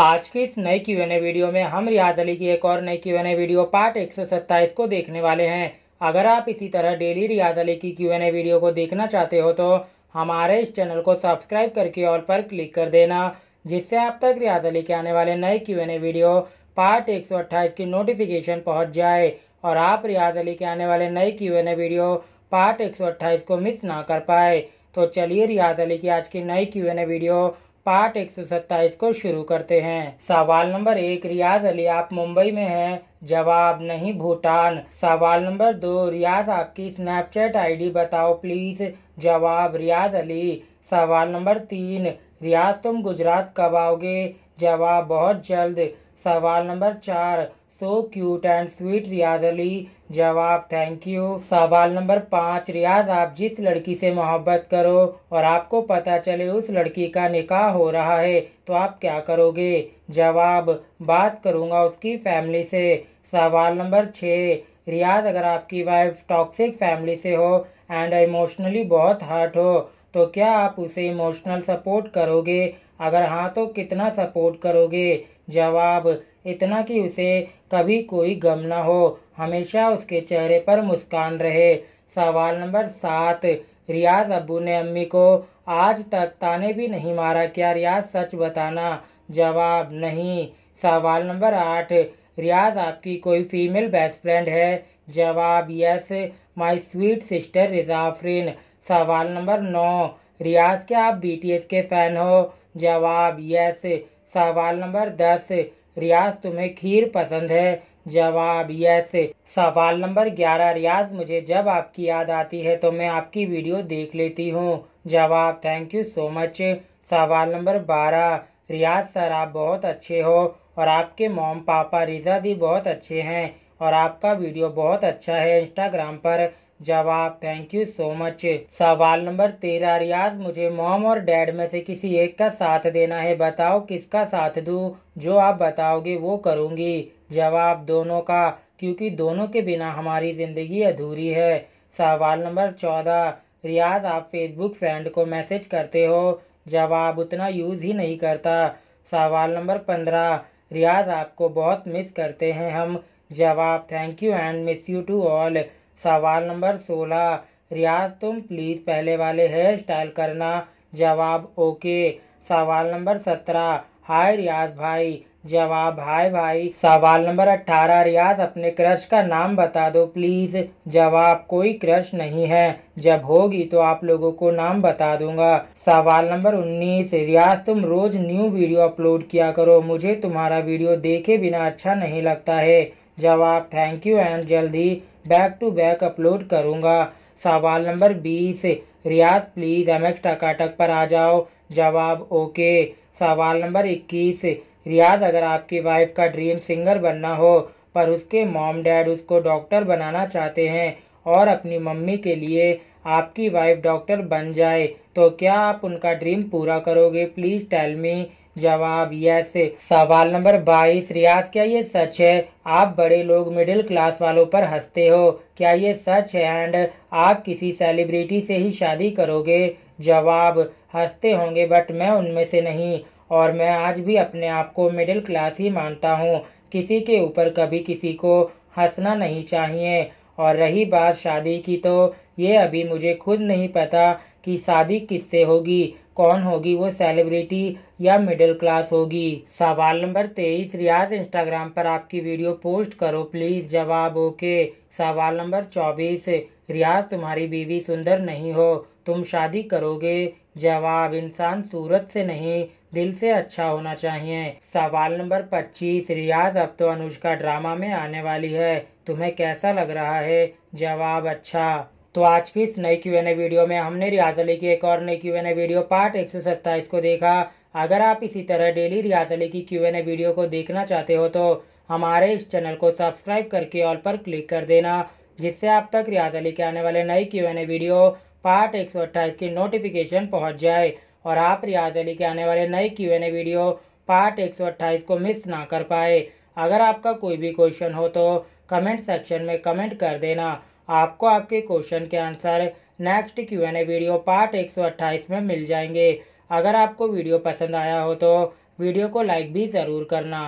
आज के इस नए क्यू एन ए वीडियो में हम रियाज अली की एक और नई Q N A video part एक को देखने वाले हैं अगर आप इसी तरह डेली रियाज अली की क्यू एन ए वीडियो को देखना चाहते हो तो हमारे इस चैनल को सब्सक्राइब करके ऑल पर क्लिक कर देना जिससे आप तक रियाज अली के आने वाले नए Q N A video part एक की नोटिफिकेशन पहुँच जाए और आप रियाज अली के आने वाले नए Q N A video part एक को मिस ना कर पाए तो चलिए रियाज अली की आज की नई क्यू एन ए वीडियो पाठ एक को शुरू करते हैं सवाल नंबर एक रियाज अली आप मुंबई में हैं जवाब नहीं भूटान सवाल नंबर दो रियाज आपकी स्नैपचैट आईडी बताओ प्लीज जवाब रियाज अली सवाल नंबर तीन रियाज तुम गुजरात कब आओगे जवाब बहुत जल्द सवाल नंबर चार so cute and sweet Riyaz Ali जवाब थैंक यू सवाल नंबर पाँच रियाज आप जिस लड़की से मोहब्बत करो और आपको पता चले उस लड़की का निकाह हो रहा है तो आप क्या करोगे जवाब बात करूँगा उसकी फैमिली से सवाल नंबर छः रियाज अगर आपकी वाइफ टॉक्सिक फैमिली से हो एंड इमोशनली बहुत हर्ट हो तो क्या आप उसे इमोशनल सपोर्ट करोगे अगर हाँ तो कितना सपोर्ट करोगे जवाब इतना कि उसे कभी कोई गम ना हो हमेशा उसके चेहरे पर मुस्कान रहे सवाल नंबर सात रियाज अबू ने अम्मी को आज तक ताने भी नहीं मारा क्या रियाज सच बताना जवाब नहीं सवाल नंबर आठ रियाज आपकी कोई फीमेल बेस्ट फ्रेंड है जवाब yes my sweet sister Rizafarin सवाल नंबर नौ रियाज क्या आप बीटीएस के फैन हो जवाब यस सवाल नंबर दस रियाज तुम्हें खीर पसंद है जवाब यस सवाल नंबर ग्यारह रियाज मुझे जब आपकी याद आती है तो मैं आपकी वीडियो देख लेती हूँ जवाब थैंक यू सो मच सवाल नंबर बारह रियाज सर आप बहुत अच्छे हो और आपके मोम पापा रिजा दी बहुत अच्छे हैं और आपका वीडियो बहुत अच्छा है इंस्टाग्राम पर जवाब थैंक यू सो मच सवाल नंबर तेरह रियाज मुझे मॉम और डैड में से किसी एक का साथ देना है बताओ किसका साथ दूं जो आप बताओगे वो करूंगी जवाब दोनों का क्योंकि दोनों के बिना हमारी जिंदगी अधूरी है सवाल नंबर चौदह रियाज आप फेसबुक फ्रेंड को मैसेज करते हो जवाब उतना यूज ही नहीं करता सवाल नंबर पंद्रह रियाज आपको बहुत मिस करते हैं हम जवाब thank you and miss you too all सवाल नंबर सोलह रियाज तुम प्लीज पहले वाले हेयर स्टाइल करना जवाब ओके सवाल नंबर सत्रह हाय रियाज भाई जवाब हाय भाई सवाल नंबर अट्ठारह रियाज अपने क्रश का नाम बता दो प्लीज जवाब कोई क्रश नहीं है जब होगी तो आप लोगों को नाम बता दूंगा सवाल नंबर उन्नीस रियाज तुम रोज न्यू वीडियो अपलोड किया करो मुझे तुम्हारा वीडियो देखे बिना अच्छा नहीं लगता है जवाब थैंक यू एंड जल्दी बैक टू बैक अपलोड करूँगा सवाल नंबर बीस Riyaz please M X Takatak पर आ जाओ जवाब ओके सवाल नंबर इक्कीस रियाज अगर आपकी वाइफ का ड्रीम सिंगर बनना हो पर उसके मॉम डैड उसको डॉक्टर बनाना चाहते हैं और अपनी मम्मी के लिए आपकी वाइफ डॉक्टर बन जाए तो क्या आप उनका ड्रीम पूरा करोगे प्लीज़ टेल मी जवाब यस सवाल नंबर बाईस रियाज क्या ये सच है आप बड़े लोग मिडिल क्लास वालों पर हंसते हो क्या ये सच है एंड आप किसी सेलिब्रिटी से ही शादी करोगे जवाब हंसते होंगे बट मैं उनमें से नहीं और मैं आज भी अपने आप को मिडिल क्लास ही मानता हूँ किसी के ऊपर कभी किसी को हंसना नहीं चाहिए और रही बात शादी की तो ये अभी मुझे खुद नहीं पता कि शादी किससे होगी कौन होगी वो सेलिब्रिटी या मिडिल क्लास होगी सवाल नंबर तेईस रियाज इंस्टाग्राम पर आपकी वीडियो पोस्ट करो प्लीज जवाब ओके सवाल नंबर चौबीस रियाज तुम्हारी बीवी सुंदर नहीं हो तुम शादी करोगे जवाब इंसान सूरत से नहीं दिल से अच्छा होना चाहिए सवाल नंबर पच्चीस रियाज अब तो अनुष्का ड्रामा में आने वाली है तुम्हें कैसा लग रहा है जवाब अच्छा तो आज की इस नई क्यू एन ए वीडियो में हमने रियाज अली की एक और नई Q N A video part एक सौ सत्ताईस को देखा अगर आप इसी तरह डेली रियाज अली की क्यू एन ए वीडियो को देखना चाहते हो तो हमारे इस चैनल को सब्सक्राइब करके ऑल पर क्लिक कर देना जिससे आप तक रियाज अली के आने वाले नई Q N A video part एक सौ अट्ठाईस की नोटिफिकेशन पहुंच जाए और आप रियाज अली के आने वाले नए Q N A video part एक सौ अट्ठाईस को मिस ना कर पाए अगर आपका कोई भी क्वेश्चन हो तो कमेंट सेक्शन में कमेंट कर देना आपको आपके क्वेश्चन के answer next Q N A video part 128 में मिल जाएंगे अगर आपको वीडियो पसंद आया हो तो वीडियो को लाइक भी ज़रूर करना